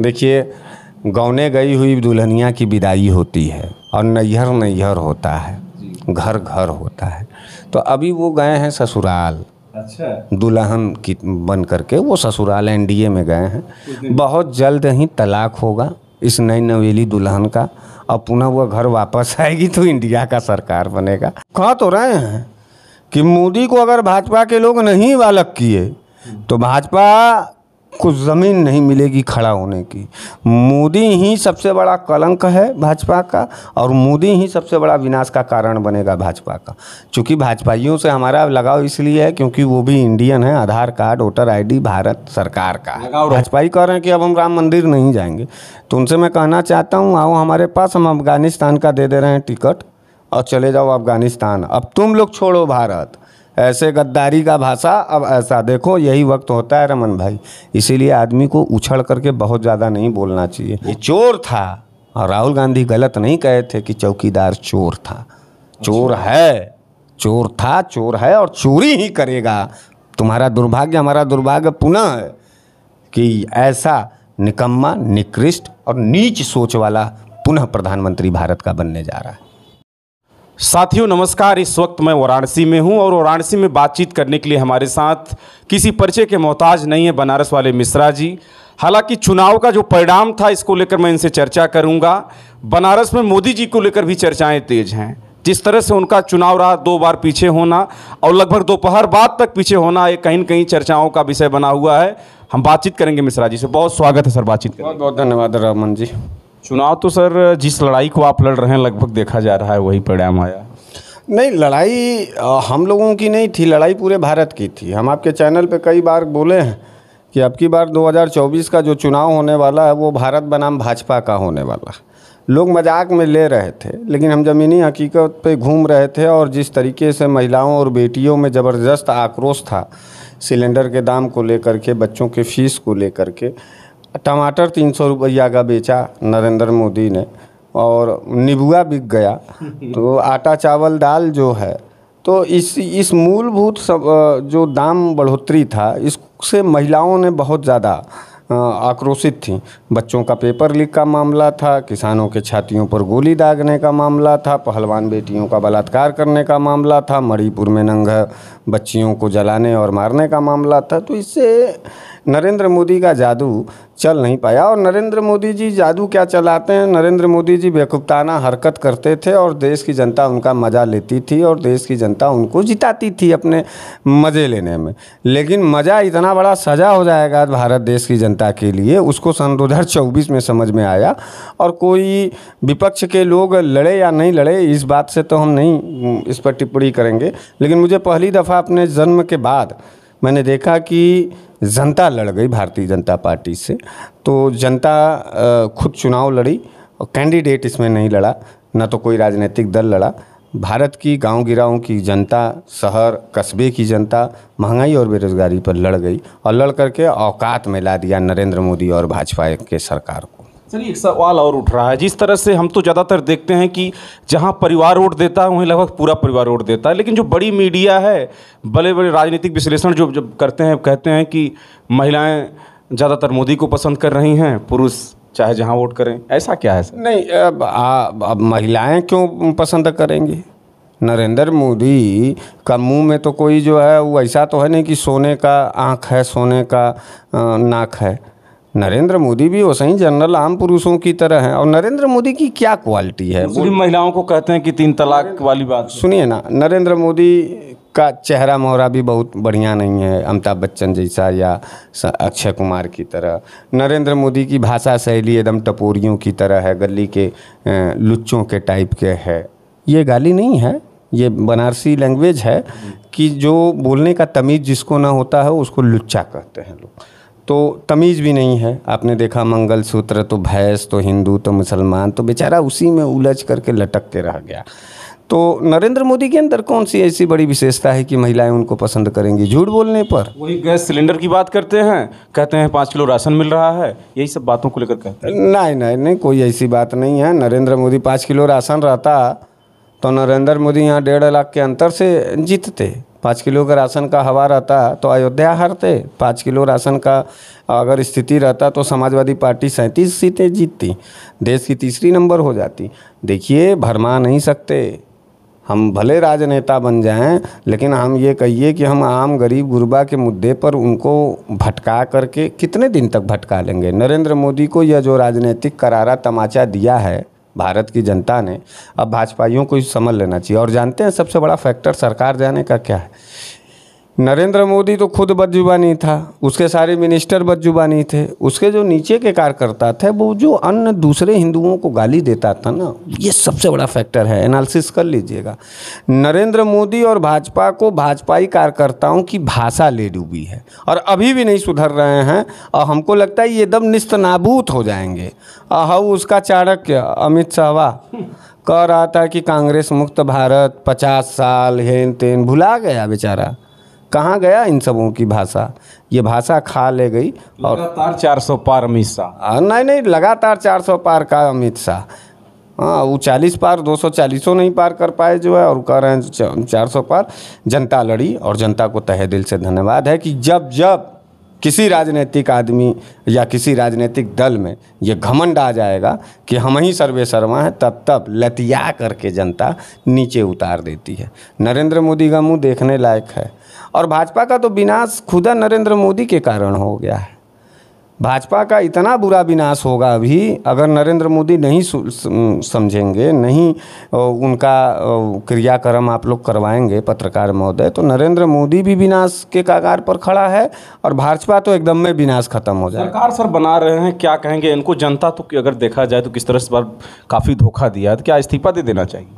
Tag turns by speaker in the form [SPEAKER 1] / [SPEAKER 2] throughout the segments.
[SPEAKER 1] देखिए गौने गई हुई दुल्हनिया की विदाई होती है और नैहर नैहर होता है घर घर होता है तो अभी वो गए हैं ससुराल अच्छा दुल्हन की बन करके वो ससुराल एनडीए में गए हैं बहुत जल्द ही तलाक होगा इस नई नवेली दुल्हन का और पुनः वह घर वापस आएगी तो इंडिया का सरकार बनेगा कह तो रहे हैं कि मोदी को अगर भाजपा के लोग नहीं वालक किए तो भाजपा आपको ज़मीन नहीं मिलेगी खड़ा होने की मोदी ही सबसे बड़ा कलंक है भाजपा का और मोदी ही सबसे बड़ा विनाश का कारण बनेगा भाजपा का क्योंकि भाजपाइयों से हमारा लगाव इसलिए है क्योंकि वो भी इंडियन है Aadhaar card voter ID Bharat सरकार का है भाजपाई कह रहे हैं कि अब हम राम मंदिर नहीं जाएंगे तो उनसे मैं कहना चाहता हूँ आओ हमारे पास हम अफगानिस्तान का दे दे रहे हैं टिकट और चले जाओ अफगानिस्तान अब तुम लोग छोड़ो भारत ऐसे गद्दारी का भाषा अब ऐसा देखो यही वक्त होता है रमन भाई इसीलिए आदमी को उछड़ करके बहुत ज़्यादा नहीं बोलना चाहिए ये चोर था और राहुल गांधी गलत नहीं कहे थे कि चौकीदार चोर था चोर अच्छा। है चोर था चोर है और चोरी ही करेगा तुम्हारा दुर्भाग्य हमारा दुर्भाग्य पुनः है कि ऐसा निकम्मा निकृष्ट और नीच सोच वाला पुनः प्रधानमंत्री भारत का बनने जा रहा है
[SPEAKER 2] साथियों नमस्कार इस वक्त मैं वाराणसी में हूं और वाराणसी में बातचीत करने के लिए हमारे साथ किसी परिचय के मोहताज नहीं है बनारस वाले मिश्रा जी हालांकि चुनाव का जो परिणाम था इसको लेकर मैं इनसे चर्चा करूंगा बनारस में मोदी जी को लेकर भी चर्चाएं तेज हैं जिस तरह से उनका चुनाव रहा दो बार पीछे होना और लगभग दोपहर बाद तक पीछे होना ये कहीं कहीं चर्चाओं का विषय बना हुआ है हम बातचीत करेंगे मिश्रा जी से बहुत स्वागत है सर बातचीत बहुत बहुत धन्यवाद रामन जी चुनाव तो सर जिस लड़ाई को आप लड़ रहे हैं लगभग देखा जा रहा है वही परिणाम आया
[SPEAKER 1] नहीं लड़ाई हम लोगों की नहीं थी लड़ाई पूरे भारत की थी हम आपके चैनल पे कई बार बोले हैं कि अब की बार 2024 का जो चुनाव होने वाला है वो भारत बनाम भाजपा का होने वाला है लोग मजाक में ले रहे थे लेकिन हम ज़मीनी हकीकत पे घूम रहे थे और जिस तरीके से महिलाओं और बेटियों में ज़बरदस्त आक्रोश था सिलेंडर के दाम को लेकर के बच्चों के फीस को लेकर के टमाटर तीन सौ रुपया का बेचा नरेंद्र मोदी ने और निबुआ बिक गया तो आटा चावल दाल जो है तो इस इस मूलभूत सब जो दाम बढ़ोतरी था इससे महिलाओं ने बहुत ज़्यादा आक्रोशित थी बच्चों का पेपर लीक का मामला था किसानों के छातियों पर गोली दागने का मामला था पहलवान बेटियों का बलात्कार करने का मामला था मणिपुर में नंगा बच्चियों को जलाने और मारने का मामला था तो इससे नरेंद्र मोदी का जादू चल नहीं पाया और नरेंद्र मोदी जी जादू क्या चलाते हैं नरेंद्र मोदी जी बेकुफ्ताना हरकत करते थे और देश की जनता उनका मज़ा लेती थी और देश की जनता उनको जिताती थी अपने मज़े लेने में लेकिन मज़ा इतना बड़ा सजा हो जाएगा भारत देश की जनता के लिए उसको सन दो में समझ में आया और कोई विपक्ष के लोग लड़े या नहीं लड़े इस बात से तो हम नहीं इस पर टिप्पणी करेंगे लेकिन मुझे पहली दफ़ा अपने जन्म के बाद मैंने देखा कि जनता लड़ गई भारतीय जनता पार्टी से तो जनता खुद चुनाव लड़ी और कैंडिडेट इसमें नहीं लड़ा न तो कोई राजनीतिक दल लड़ा भारत की गांव गिराओं की जनता शहर कस्बे की जनता महंगाई और बेरोज़गारी पर लड़ गई और लड़ करके औकात में ला दिया नरेंद्र मोदी और भाजपा के सरकार को
[SPEAKER 2] सर एक सवाल और उठ रहा है जिस तरह से हम तो ज़्यादातर देखते हैं कि जहाँ परिवार वोट देता है वहीं लगभग पूरा परिवार वोट देता है लेकिन जो बड़ी मीडिया है बड़े बड़े राजनीतिक विश्लेषण जो जब करते हैं कहते हैं कि महिलाएं ज़्यादातर मोदी को पसंद कर रही हैं पुरुष चाहे जहाँ वोट करें ऐसा क्या है सर
[SPEAKER 1] नहीं अब, अब, अब महिलाएँ क्यों पसंद करेंगे नरेंद्र मोदी का मुंह में तो कोई जो है वो ऐसा तो है नहीं कि सोने का आँख है सोने का नाक है नरेंद्र मोदी भी वैसे ही जनरल आम पुरुषों की तरह हैं और नरेंद्र मोदी की क्या क्वालिटी है मुस्लिम महिलाओं को कहते हैं कि तीन तलाक वाली बात सुनिए ना नरेंद्र मोदी का चेहरा मोहरा भी बहुत बढ़िया नहीं है अमिताभ बच्चन जैसा या अक्षय कुमार की तरह नरेंद्र मोदी की भाषा शैली एकदम टपोरियों की तरह है गली के लुच्चों के टाइप के है ये गाली नहीं है ये बनारसी लैंग्वेज है कि जो बोलने का तमीज़ जिसको ना होता है उसको लुच्चा कहते हैं लोग तो तमीज़ भी नहीं है आपने देखा मंगलसूत्र तो भैंस तो हिंदू तो मुसलमान तो बेचारा उसी में उलझ करके लटक के रह गया तो नरेंद्र मोदी के अंदर कौन सी ऐसी बड़ी विशेषता है कि महिलाएं उनको पसंद करेंगी झूठ बोलने पर
[SPEAKER 2] वही गैस सिलेंडर की बात करते हैं कहते हैं पाँच किलो राशन मिल रहा है यही सब बातों को लेकर कहते
[SPEAKER 1] हैं नहीं नहीं नहीं कोई ऐसी बात नहीं है नरेंद्र मोदी पाँच किलो राशन रहता तो नरेंद्र मोदी यहाँ डेढ़ लाख के अंतर से जीतते पाँच किलो का राशन का हवा रहता तो अयोध्या हारते पाँच किलो राशन का अगर स्थिति रहता तो समाजवादी पार्टी सैंतीस सीटें जीतती देश की तीसरी नंबर हो जाती देखिए भरमा नहीं सकते हम भले राजनेता बन जाएं लेकिन हम ये कहिए कि हम आम गरीब गुरबा के मुद्दे पर उनको भटका करके कितने दिन तक भटका लेंगे नरेंद्र मोदी को यह जो राजनीतिक करारा तमाचा दिया है भारत की जनता ने अब भाजपाइयों को समझ लेना चाहिए और जानते हैं सबसे बड़ा फैक्टर सरकार जाने का क्या है नरेंद्र मोदी तो खुद बदजुबानी था उसके सारे मिनिस्टर बदजुबानी थे उसके जो नीचे के कार्यकर्ता थे वो जो अन्य दूसरे हिंदुओं को गाली देता था ना ये सबसे बड़ा फैक्टर है एनालिसिस कर लीजिएगा नरेंद्र मोदी और भाजपा को भाजपाई कार्यकर्ताओं की भाषा ले डूबी है और अभी भी नहीं सुधर रहे हैं और हमको लगता है ये दम निस्त नाबूत हो जाएंगे अह उसका चाणक्य अमित शाह कह रहा था कि कांग्रेस मुक्त भारत पचास साल हेन तेन भुला गया बेचारा कहाँ गया इन सबों की भाषा ये भाषा खा ले गई और लगातार चार सौ पार अमित शाह नहीं नहीं लगातार चार सौ पार का अमित शाह हाँ वो चालीस पार दो सौ चालीसों नहीं पार कर पाए जो है और कह रहे हैं चार सौ पार जनता लड़ी और जनता को तहे दिल से धन्यवाद है कि जब जब किसी राजनीतिक आदमी या किसी राजनीतिक दल में ये घमंड आ जाएगा कि हम ही सर्वे शर्मा हैं तब तब लतिया करके जनता नीचे उतार देती है नरेंद्र मोदी का मुँह देखने लायक है और भाजपा का तो विनाश खुदा नरेंद्र मोदी के कारण हो गया है भाजपा का इतना बुरा विनाश होगा अभी अगर नरेंद्र मोदी नहीं समझेंगे नहीं उनका क्रियाक्रम आप लोग करवाएंगे पत्रकार महोदय तो नरेंद्र मोदी भी विनाश के कागार पर खड़ा है और भाजपा तो एकदम में विनाश खत्म हो जाए
[SPEAKER 2] सरकार सर बना रहे हैं क्या कहेंगे इनको जनता तो अगर देखा जाए तो किस तरह से बार काफ़ी धोखा दिया तो क्या इस्तीफा दे देना चाहिए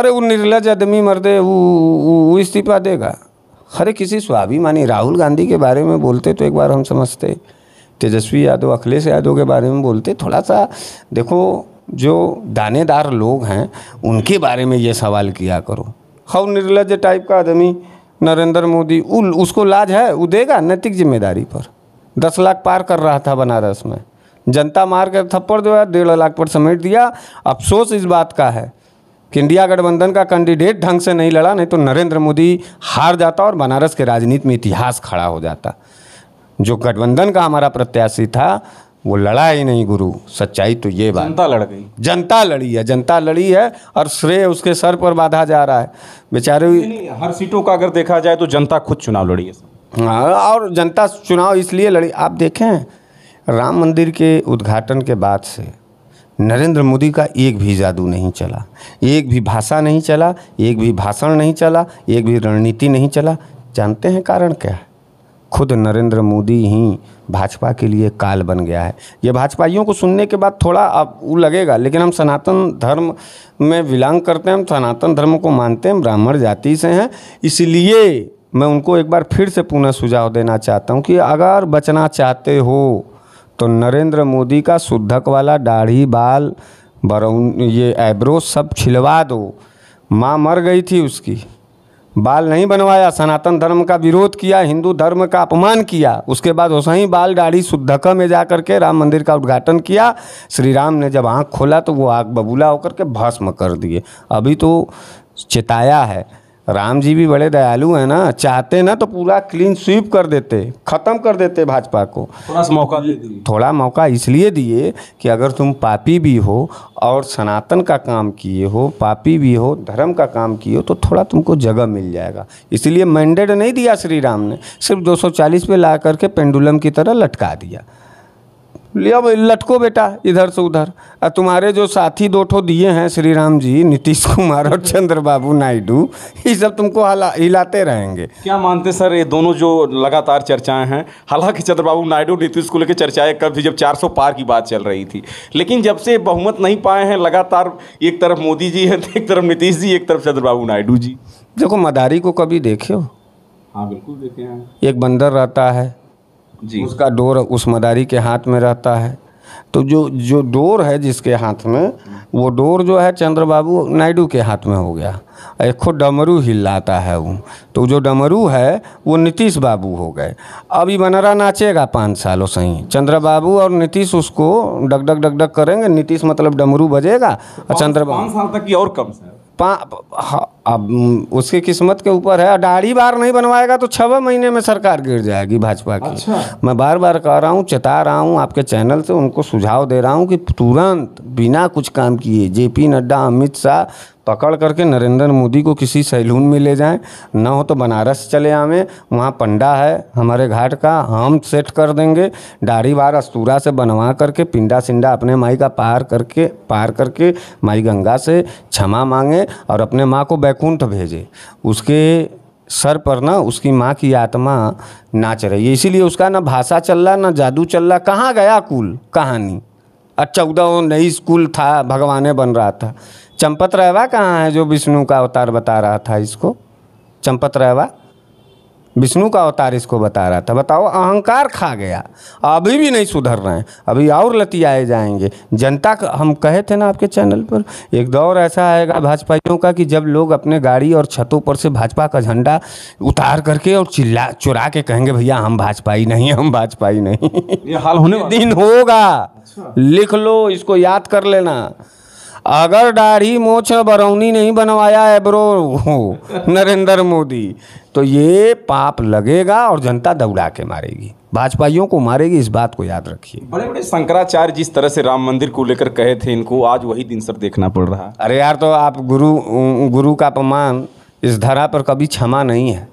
[SPEAKER 1] अरे वो निर्लज आदमी मर्दे वो इस्तीफा देगा हरे किसी स्वाभिमानी राहुल गांधी के बारे में बोलते तो एक बार हम समझते तेजस्वी यादव अखिलेश यादव के बारे में बोलते थोड़ा सा देखो जो दानेदार लोग हैं उनके बारे में ये सवाल किया करो हव निर्लज टाइप का आदमी नरेंद्र मोदी उल उसको लाज है वो देगा नैतिक जिम्मेदारी पर दस लाख पार कर रहा था बनारस में जनता मार कर थप्पड़ दो डेढ़ लाख पर समेट दिया अफसोस इस बात का है कि इंडिया गठबंधन का कैंडिडेट ढंग से नहीं लड़ा नहीं तो नरेंद्र मोदी हार जाता और बनारस के राजनीति में इतिहास खड़ा हो जाता जो गठबंधन का हमारा प्रत्याशी था वो लड़ा ही नहीं गुरु सच्चाई तो ये
[SPEAKER 2] बात जनता लड़ गई जनता लड़ी है जनता लड़ी है और श्रेय उसके सर पर बांधा जा रहा है बेचारे हर सीटों का अगर देखा जाए तो जनता खुद चुनाव लड़ी है
[SPEAKER 1] हाँ और जनता चुनाव इसलिए लड़ी आप देखें राम मंदिर के उद्घाटन के बाद से नरेंद्र मोदी का एक भी जादू नहीं चला एक भी भाषा नहीं चला एक भी भाषण नहीं चला एक भी रणनीति नहीं चला जानते हैं कारण क्या है खुद नरेंद्र मोदी ही भाजपा के लिए काल बन गया है ये भाजपाइयों को सुनने के बाद थोड़ा अब वो लगेगा लेकिन हम सनातन धर्म में बिलोंग करते हैं हम सनातन धर्म को मानते हैं ब्राह्मण जाति से हैं इसलिए मैं उनको एक बार फिर से पुनः सुझाव देना चाहता हूँ कि अगर बचना चाहते हो तो नरेंद्र मोदी का शुद्धक वाला दाढ़ी बाल बरौन ये एब्रो सब छिलवा दो माँ मर गई थी उसकी बाल नहीं बनवाया सनातन धर्म का विरोध किया हिंदू धर्म का अपमान किया उसके बाद सही बाल दाढ़ी शुद्धक में जा कर के राम मंदिर का उद्घाटन किया श्री राम ने जब आँख खोला तो वो आग बबूला होकर के भस्म कर दिए अभी तो चेताया है राम जी भी बड़े दयालु हैं ना चाहते ना तो पूरा क्लीन स्वीप कर देते ख़त्म कर देते भाजपा को थोड़ा मौका थोड़ा मौका इसलिए दिए कि अगर तुम पापी भी हो और सनातन का काम किए हो पापी भी हो धर्म का काम किए हो तो थोड़ा तुमको जगह मिल जाएगा इसलिए मैंडेट नहीं दिया श्री राम ने सिर्फ 240 पे ला करके पेंडुलम की तरह लटका दिया लिया लटको बेटा इधर से उधर और तुम्हारे जो साथी दो ठो दिए हैं श्री राम जी नीतीश कुमार और चंद्र बाबू नायडू ये सब तुमको हला हिलाते रहेंगे
[SPEAKER 2] क्या मानते सर ये दोनों जो लगातार चर्चाएं हैं हालांकि चंद्रबाबू नायडू नीतीश को लेकर चर्चाएं कब थी जब 400 पार की बात चल रही थी लेकिन जब से बहुमत नहीं पाए हैं लगातार एक तरफ मोदी जी हैं एक तरफ नीतीश जी एक तरफ चंद्रबाबू नायडू
[SPEAKER 1] जी देखो मदारी को कभी देखे हो
[SPEAKER 2] हाँ बिल्कुल देखे हैं
[SPEAKER 1] एक बंदर रहता है जी उसका डोर उस मदारी के हाथ में रहता है तो जो जो डोर है जिसके हाथ में वो डोर जो है चंद्रबाबू नायडू के हाथ में हो गया एक खो डमरू हिलाता है वो तो जो डमरू है वो नीतीश बाबू हो गए अब ये बनरा नाचेगा पाँच सालों से ही चंद्रबाबू और नीतीश उसको डगडग डगडग करेंगे नीतीश मतलब डमरू बजेगा और चंद्रबाबू पाँच
[SPEAKER 2] साल तक की और कम
[SPEAKER 1] पा अब उसकी किस्मत के ऊपर है अढ़ाई बार नहीं बनवाएगा तो छवे महीने में सरकार गिर जाएगी भाजपा की अच्छा। मैं बार बार कह रहा हूँ चेता रहा हूँ आपके चैनल से उनको सुझाव दे रहा हूँ कि तुरंत बिना कुछ काम किए जेपी नड्डा अमित शाह पकड़ करके नरेंद्र मोदी को किसी सैलून में ले जाएं ना हो तो बनारस चले आवें वहाँ पंडा है हमारे घाट का हम सेट कर देंगे दाढ़ी बार अस्तूरा से बनवा करके पिंडा सिंडा अपने माई का पार करके पार करके माई गंगा से क्षमा मांगे और अपने माँ को बैकुंठ भेजे उसके सर पर ना उसकी माँ की आत्मा नाच रही है इसीलिए उसका ना भाषा चल रहा ना जादू चल रहा कहाँ गया कुल कहानी और चौदह नई स्कूल था भगवान बन रहा था चंपत रहवा कहाँ है जो विष्णु का अवतार बता रहा था इसको चंपत रहवा विष्णु का अवतार इसको बता रहा था बताओ अहंकार खा गया अभी भी नहीं सुधर रहे हैं अभी और लतियाए जाएंगे जनता का हम कहे थे ना आपके चैनल पर एक दौर ऐसा आएगा भाजपाइयों का कि जब लोग अपने गाड़ी और छतों पर से भाजपा का झंडा उतार करके और चिल्ला चुरा के कहेंगे भैया हम भाजपाई नहीं हम भाजपाई नहीं
[SPEAKER 2] ये हाल होने दिन होगा अच्छा।
[SPEAKER 1] लिख लो इसको याद कर लेना अगर दाढ़ी मोछ बरौनी नहीं बनवाया है ब्रो नरेंद्र मोदी तो ये पाप लगेगा और जनता दौड़ा के मारेगी भाजपाइयों को मारेगी इस बात को याद रखिए
[SPEAKER 2] बड़े बड़े शंकराचार्य जिस तरह से राम मंदिर को लेकर कहे थे इनको आज वही दिन सर देखना पड़ रहा है अरे यार तो आप गुरु
[SPEAKER 1] गुरु का अपमान इस धरा पर कभी क्षमा नहीं है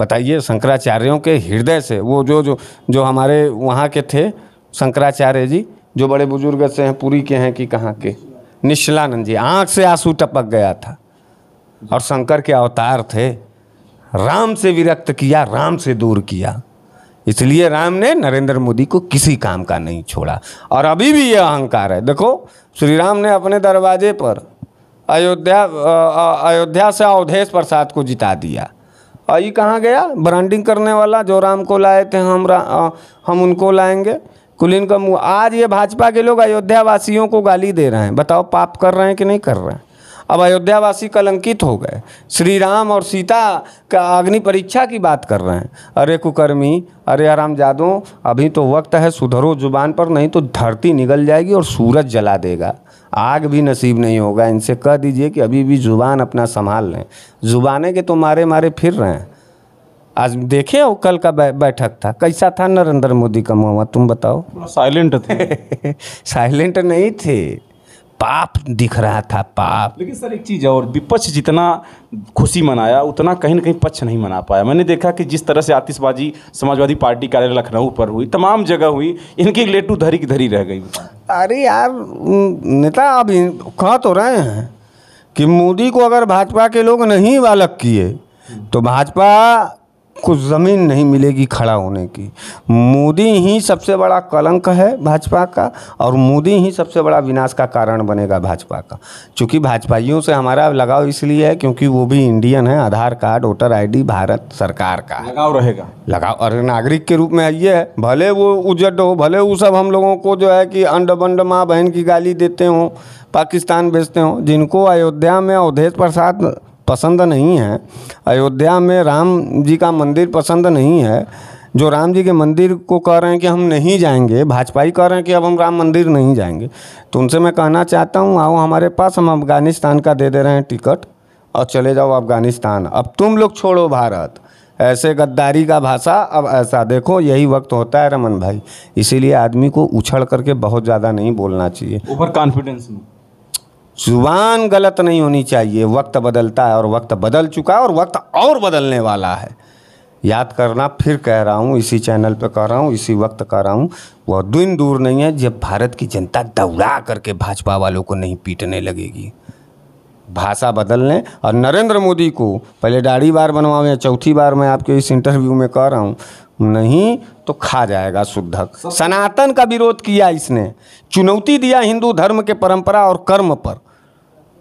[SPEAKER 1] बताइए शंकराचार्यों के हृदय से वो जो जो जो हमारे वहाँ के थे शंकराचार्य जी जो बड़े बुजुर्ग से हैं पूरी के हैं कि कहाँ के निश्चलानंद जी आँख से आंसू टपक गया था और शंकर के अवतार थे राम से विरक्त किया राम से दूर किया इसलिए राम ने नरेंद्र मोदी को किसी काम का नहीं छोड़ा और अभी भी यह अहंकार है देखो श्री राम ने अपने दरवाजे पर अयोध्या अयोध्या से अवधेश प्रसाद को जिता दिया और ये कहाँ गया ब्रांडिंग करने वाला जो राम को लाए थे हम आ, हम उनको लाएंगे का मुंह आज ये भाजपा के लोग अयोध्या वासियों को गाली दे रहे हैं बताओ पाप कर रहे हैं कि नहीं कर रहे हैं अब अयोध्यावासी कलंकित हो गए श्री राम और सीता का अग्नि परीक्षा की बात कर रहे हैं अरे कुकर्मी अरे आराम जादो अभी तो वक्त है सुधरो जुबान पर नहीं तो धरती निगल जाएगी और सूरज जला देगा आग भी नसीब नहीं होगा इनसे कह दीजिए कि अभी भी ज़ुबान अपना संभाल लें ज़ुबाने के तो मारे मारे फिर रहे हैं आज देखे हो कल का बैठक था कैसा था नरेंद्र मोदी का मामा तुम बताओ
[SPEAKER 2] साइलेंट थे साइलेंट नहीं थे पाप दिख रहा था पाप लेकिन सर एक चीज़ और विपक्ष जितना खुशी मनाया उतना कहीं ना कहीं पक्ष नहीं मना पाया मैंने देखा कि जिस तरह से आतिशबाजी समाजवादी पार्टी कार्यालय लखनऊ पर हुई तमाम जगह हुई इनकी लेटू धरी की धरी रह गई
[SPEAKER 1] अरे यार नेता अब कह तो रहे हैं कि मोदी को अगर भाजपा के लोग नहीं वालक किए तो भाजपा आपको ज़मीन नहीं मिलेगी खड़ा होने की मोदी ही सबसे बड़ा कलंक है भाजपा का और मोदी ही सबसे बड़ा विनाश का कारण बनेगा भाजपा का क्योंकि भाजपाइयों से हमारा लगाव इसलिए है क्योंकि वो भी इंडियन है Aadhaar card voter ID Bharat सरकार
[SPEAKER 2] का लगाव रहेगा
[SPEAKER 1] लगाव और नागरिक के रूप में ये है भले वो उजड हो भले वो सब हम लोगों को जो है कि अंड बंड माँ बहन की गाली देते हों पाकिस्तान भेजते हों जिनको अयोध्या में अवधेश प्रसाद पसंद नहीं है अयोध्या में राम जी का मंदिर पसंद नहीं है जो राम जी के मंदिर को कह रहे हैं कि हम नहीं जाएंगे भाजपा ही कह रहे हैं कि अब हम राम मंदिर नहीं जाएंगे तो उनसे मैं कहना चाहता हूँ आओ हमारे पास हम अफगानिस्तान का दे दे रहे हैं टिकट और चले जाओ अफगानिस्तान अब तुम लोग छोड़ो भारत ऐसे गद्दारी का भाषा अब ऐसा देखो यही वक्त होता है रमन भाई इसीलिए आदमी को उछड़ करके बहुत ज़्यादा नहीं बोलना चाहिए
[SPEAKER 2] ओवर कॉन्फिडेंस में
[SPEAKER 1] जुबान गलत नहीं होनी चाहिए वक्त बदलता है और वक्त बदल चुका है और वक्त और बदलने वाला है याद करना फिर कह रहा हूँ इसी चैनल पे कह रहा हूँ इसी वक्त कह रहा हूँ वह दिन दूर नहीं है जब भारत की जनता दौड़ा करके भाजपा वालों को नहीं पीटने लगेगी भाषा बदलने और नरेंद्र मोदी को पहले दाढ़ी बार बनवाएं चौथी बार मैं आपके इस इंटरव्यू में कह रहा हूँ नहीं तो खा जाएगा शुद्धक सनातन का विरोध किया इसने चुनौती दिया हिंदू धर्म के परंपरा और कर्म पर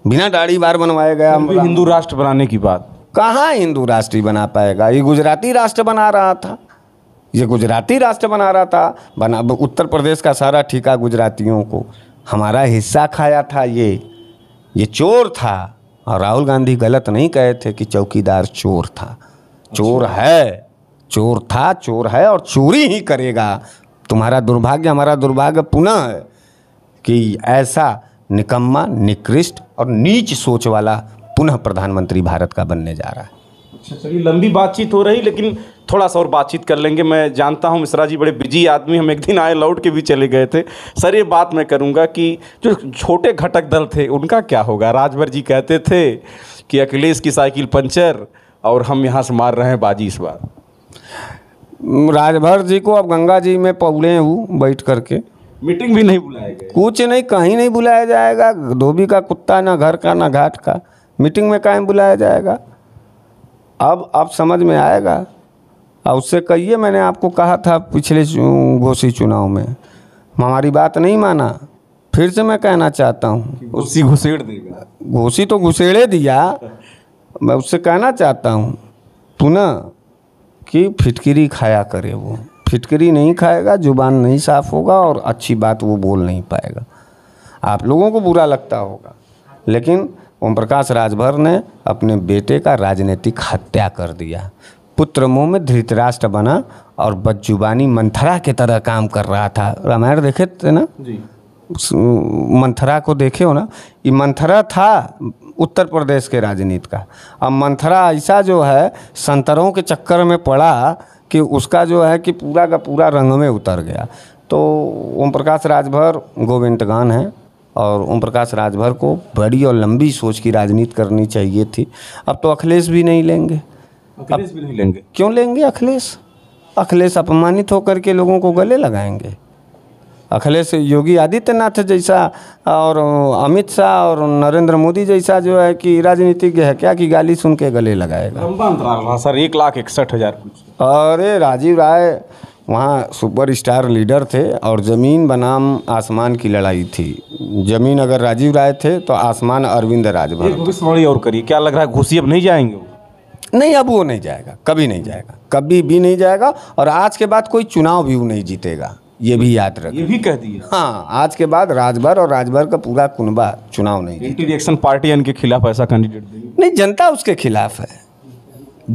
[SPEAKER 1] बिना दाढ़ी बार बनवाया गया हिंदू राष्ट्र बनाने की बात कहाँ हिंदू राष्ट्र ही बना पाएगा ये गुजराती राष्ट्र बना रहा था ये गुजराती राष्ट्र बना रहा था बना उत्तर प्रदेश का सारा ठीका गुजरातियों को हमारा हिस्सा खाया था ये ये चोर था और राहुल गांधी गलत नहीं कहे थे कि चौकीदार चोर था चोर अच्छा। है चोर था चोर है और चोरी ही करेगा तुम्हारा दुर्भाग्य हमारा दुर्भाग्य पुनः है कि ऐसा निकम्मा निकृष्ट और नीच सोच वाला पुनः प्रधानमंत्री भारत का बनने जा रहा है
[SPEAKER 2] अच्छा चलिए लंबी बातचीत हो रही लेकिन थोड़ा सा और बातचीत कर लेंगे मैं जानता हूँ मिश्रा जी बड़े बिजी आदमी हम एक दिन आए लौट के भी चले गए थे सर ये बात मैं करूँगा कि जो छोटे घटक दल थे उनका क्या होगा राजभर जी कहते थे कि अखिलेश की साइकिल पंचर और हम यहाँ से मार रहे हैं बाजी इस बार राजभर जी को अब गंगा जी में पौड़े हूँ बैठ करके मीटिंग भी
[SPEAKER 1] नहीं बुलाया गया कुछ नहीं कहीं नहीं बुलाया जाएगा धोबी का कुत्ता ना घर का ना घाट का मीटिंग में कहीं बुलाया जाएगा अब आप समझ में आएगा और उससे कहिए मैंने आपको कहा था पिछले घोषी चुनाव में हमारी बात नहीं माना फिर से मैं कहना चाहता हूँ उसी घुसेड़ देगा घोसी तो घुसेड़े दिया मैं उससे कहना चाहता हूँ तू ना कि फिटकरी खाया करे वो फिटकरी नहीं खाएगा जुबान नहीं साफ होगा और अच्छी बात वो बोल नहीं पाएगा आप लोगों को बुरा लगता होगा लेकिन ओम प्रकाश राजभर ने अपने बेटे का राजनीतिक हत्या कर दिया पुत्र मोह में धृतराष्ट्र बना और बदजुबानी मंथरा के तरह काम कर रहा था रामायण देखे थे ना जी मंथरा को देखे हो ना ये मंथरा था उत्तर प्रदेश के राजनीति का अब मंथरा ऐसा जो है संतरों के चक्कर में पड़ा कि उसका जो है कि पूरा का पूरा रंग में उतर गया तो ओम प्रकाश राजभर गोविंदगान है और ओम प्रकाश राजभर को बड़ी और लंबी सोच की राजनीति करनी चाहिए थी अब तो अखिलेश भी नहीं लेंगे अखिलेश भी नहीं लेंगे क्यों लेंगे अखिलेश अखिलेश अपमानित होकर के लोगों को गले लगाएंगे अखिलेश योगी आदित्यनाथ जैसा और अमित शाह और नरेंद्र मोदी जैसा जो है कि राजनीतिज्ञ है क्या कि गाली सुन के गले
[SPEAKER 2] लगाएगा सर एक लाख इकसठ हज़ार
[SPEAKER 1] अरे राजीव राय वहाँ सुपर स्टार लीडर थे और ज़मीन बनाम आसमान की लड़ाई थी ज़मीन अगर राजीव राय थे तो आसमान अरविंद
[SPEAKER 2] राजभवानी और करिए क्या लग रहा है घुसी अब नहीं जाएंगे नहीं अब वो नहीं जाएगा
[SPEAKER 1] कभी नहीं जाएगा कभी भी नहीं जाएगा और आज के बाद कोई चुनाव भी वो नहीं जीतेगा ये भी याद रख ये भी कह दिया हाँ आज के बाद राजभर और राजभर का पूरा कुनबा चुनाव नहीं
[SPEAKER 2] एंटी रिएक्शन पार्टी इनके खिलाफ ऐसा
[SPEAKER 1] कैंडिडेट नहीं जनता उसके खिलाफ है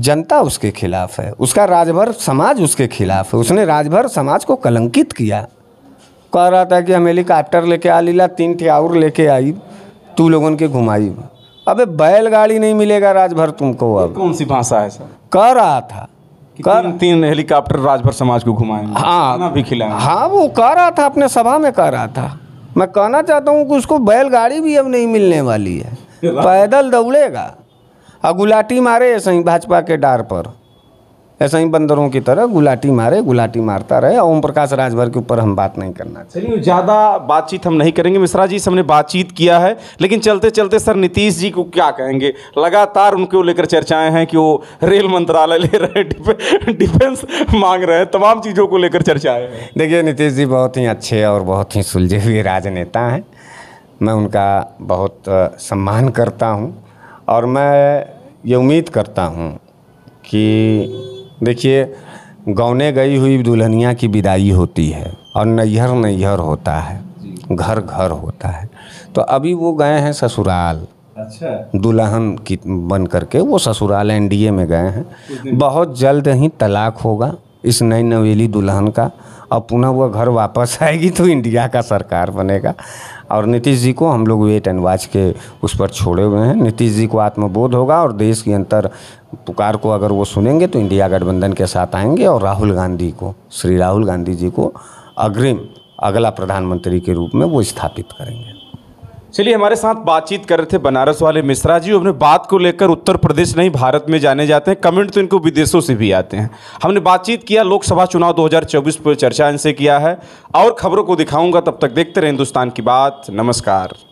[SPEAKER 1] जनता उसके खिलाफ है उसका राजभर समाज उसके खिलाफ है उसने राजभर समाज को कलंकित किया कह रहा था कि हम हेलीकॉप्टर लेके आ लीला तीन थे और लेके आई तू लोगों के घुमाई अबे
[SPEAKER 2] बैलगाड़ी नहीं मिलेगा राजभर तुमको अब कौन सी भाषा है सर कह रहा था कर तीन, तीन हेलीकॉप्टर राजभर समाज को घुमाए हाँ भी खिलाए हाँ वो कह रहा था अपने सभा में कह रहा
[SPEAKER 1] था मैं कहना चाहता हूँ कि उसको बैलगाड़ी भी अब नहीं मिलने वाली है पैदल दौड़ेगा और गुलाटी मारे सही भाजपा के डार पर ऐसा ही बंदरों की तरह गुलाटी मारे गुलाटी मारता रहे ओम प्रकाश राजभर के ऊपर हम बात नहीं करना
[SPEAKER 2] चाहिए ज़्यादा बातचीत हम नहीं करेंगे मिश्रा जी से हमने बातचीत किया है लेकिन चलते चलते सर नीतीश जी को क्या कहेंगे लगातार उनको लेकर चर्चाएं हैं कि वो रेल मंत्रालय ले रहे हैं डिफेंस मांग रहे हैं तमाम चीज़ों को लेकर चर्चाएं हैं
[SPEAKER 1] देखिए नीतीश जी बहुत ही अच्छे और बहुत ही सुलझे हुए राजनेता हैं मैं उनका बहुत सम्मान करता हूँ और मैं ये उम्मीद करता हूँ कि देखिए गौने गई हुई दुल्हनिया की विदाई होती है और नैहर नैहर होता है घर घर होता है तो अभी वो गए हैं ससुराल अच्छा दुल्हन की बन करके वो ससुराल एनडीए में गए हैं बहुत जल्द ही तलाक होगा इस नई नवेली दुल्हन का और पुनः वह घर वापस आएगी तो इंडिया का सरकार बनेगा और नीतीश जी को हम लोग वेट एंड वॉच के उस पर छोड़े हुए हैं नीतीश जी को आत्मबोध होगा और देश की अंतर पुकार को अगर वो सुनेंगे तो इंडिया गठबंधन के साथ आएंगे और राहुल गांधी को श्री राहुल गांधी जी को अग्रिम अगला प्रधानमंत्री के रूप में वो स्थापित करेंगे
[SPEAKER 2] चलिए हमारे साथ बातचीत कर रहे थे बनारस वाले मिश्रा जी हमने बात को लेकर उत्तर प्रदेश नहीं भारत में जाने जाते हैं कमेंट तो इनको विदेशों से भी आते हैं हमने बातचीत किया लोकसभा चुनाव 2024 पर चर्चा इनसे किया है और खबरों को दिखाऊंगा तब तक देखते रहे हिंदुस्तान की बात नमस्कार